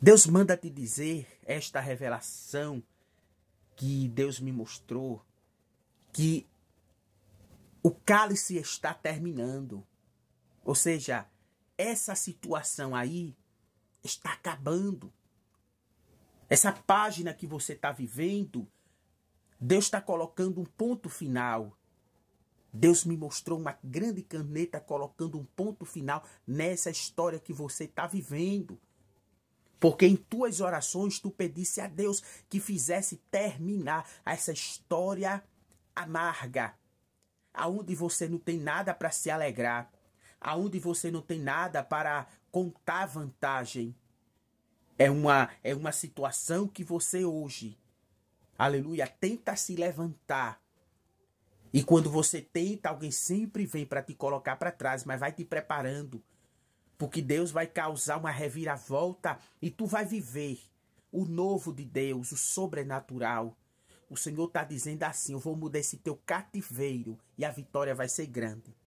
Deus manda te dizer esta revelação que Deus me mostrou, que o cálice está terminando. Ou seja, essa situação aí está acabando. Essa página que você está vivendo, Deus está colocando um ponto final. Deus me mostrou uma grande caneta colocando um ponto final nessa história que você está vivendo. Porque em tuas orações tu pedisse a Deus que fizesse terminar essa história amarga, aonde você não tem nada para se alegrar, aonde você não tem nada para contar vantagem. É uma é uma situação que você hoje, aleluia, tenta se levantar. E quando você tenta, alguém sempre vem para te colocar para trás, mas vai te preparando porque Deus vai causar uma reviravolta e tu vai viver o novo de Deus, o sobrenatural. O Senhor está dizendo assim: eu vou mudar esse teu cativeiro e a vitória vai ser grande.